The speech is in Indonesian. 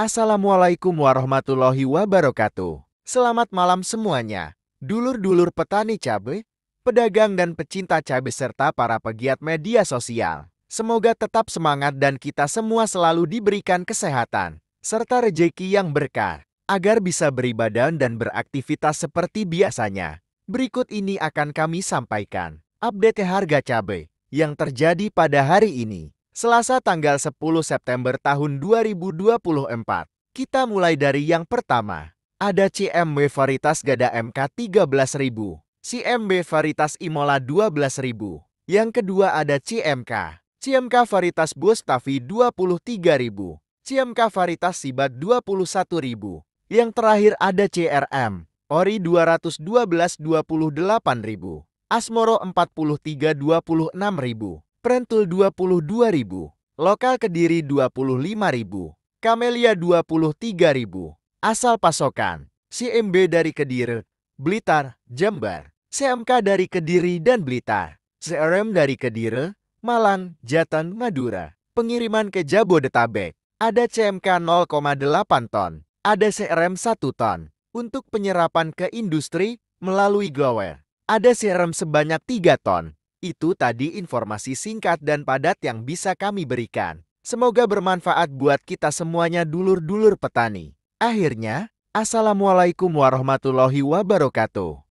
Assalamualaikum warahmatullahi wabarakatuh. Selamat malam semuanya. Dulur-dulur petani cabai, pedagang dan pecinta cabai serta para pegiat media sosial. Semoga tetap semangat dan kita semua selalu diberikan kesehatan, serta rejeki yang berkah, agar bisa beribadah dan beraktivitas seperti biasanya. Berikut ini akan kami sampaikan. Update harga cabai yang terjadi pada hari ini. Selasa tanggal 10 September tahun 2024. Kita mulai dari yang pertama. Ada CMB varietas Gada MK 13.000, CMB varietas Imola 12.000. Yang kedua ada CMK, CMK varietas Bustavi 23.000, CMK varietas Sibat 21.000. Yang terakhir ada CRM, Ori 212 28.000, Asmoro 43 26.000. Prentul 22.000, Lokal Kediri 25.000, Kamelia 23.000. Asal pasokan, CMB dari Kediri, Blitar, Jember, CMK dari Kediri dan Blitar, CRM dari Kediri, Malang, Jatan, Madura. Pengiriman ke Jabodetabek, ada CMK 0,8 ton, ada CRM 1 ton. Untuk penyerapan ke industri melalui Glower, ada CRM sebanyak 3 ton. Itu tadi informasi singkat dan padat yang bisa kami berikan. Semoga bermanfaat buat kita semuanya dulur-dulur petani. Akhirnya, Assalamualaikum warahmatullahi wabarakatuh.